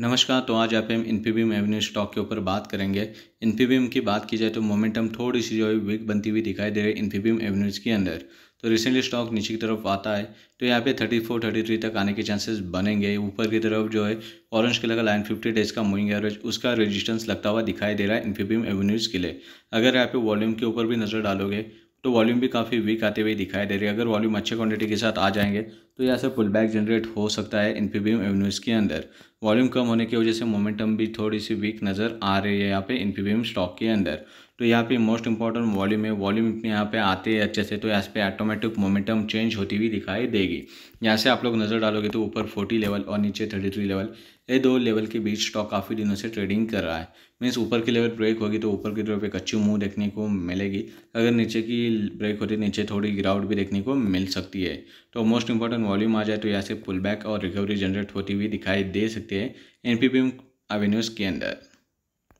नमस्कार तो आज आप हम इन्फीबीम एवेन्यू स्टॉक के ऊपर बात करेंगे इन्फीबीम की बात की जाए तो मोमेंटम थोड़ी सी जो है वीक बनती हुई दिखाई दे रही है इन्फीबीम एवेन्यूज़ के अंदर तो रिसेंटली स्टॉक नीचे की तरफ आता है तो यहाँ पे 34 33 तक आने के चांसेस बनेंगे ऊपर की तरफ जो है ऑरेंज कलर का लाइन फिफ्टी डेज का मूविंग एवरेज उसका रेजिस्टेंस लगता हुआ दिखाई दे रहा है इन्फीबीम एवेन्यूज़ के लिए अगर यहाँ पे वॉल्यूम के ऊपर भी नज़र डालोगे तो वॉल्यूम भी काफ़ी वीक आते हुए दिखाई दे रही है अगर वॉल्यूम अच्छे क्वान्टिटी के साथ आ जाएंगे तो यहाँ से पुल बैक जनरेट हो सकता है इन्फीबीम एवेन्यूज़ के अंदर वॉल्यूम कम होने की वजह से मोमेंटम भी थोड़ी सी वीक नज़र आ रही है यहाँ पे इन्फीबीम स्टॉक के अंदर तो यहाँ पे मोस्ट इंपॉर्टेंट वॉल्यूम है वॉल्यूम यहाँ पे आते हैं अच्छे से तो यहाँ पे ऑटोमेटिक मोमेंटम चेंज होती हुई दिखाई देगी यहाँ से आप लोग नज़र डालोगे तो ऊपर फोर्टी लेवल और नीचे थर्टी लेवल ये दो लेवल के बीच स्टॉक काफ़ी दिनों से ट्रेडिंग कर रहा है मीन्स ऊपर की लेवल ब्रेक होगी तो ऊपर की तरफ एक अच्छी मूव देखने को मिलेगी अगर नीचे की ब्रेक होती नीचे थोड़ी गिरावट भी देखने को मिल सकती है तो मोस्ट इंपॉर्टेंट वॉल्यूम आ जाए तो यहाँ से पुल बैक और रिकवरी जनरेट होती हुई दिखाई दे सकती है एन पी एवेन्यूज़ के अंदर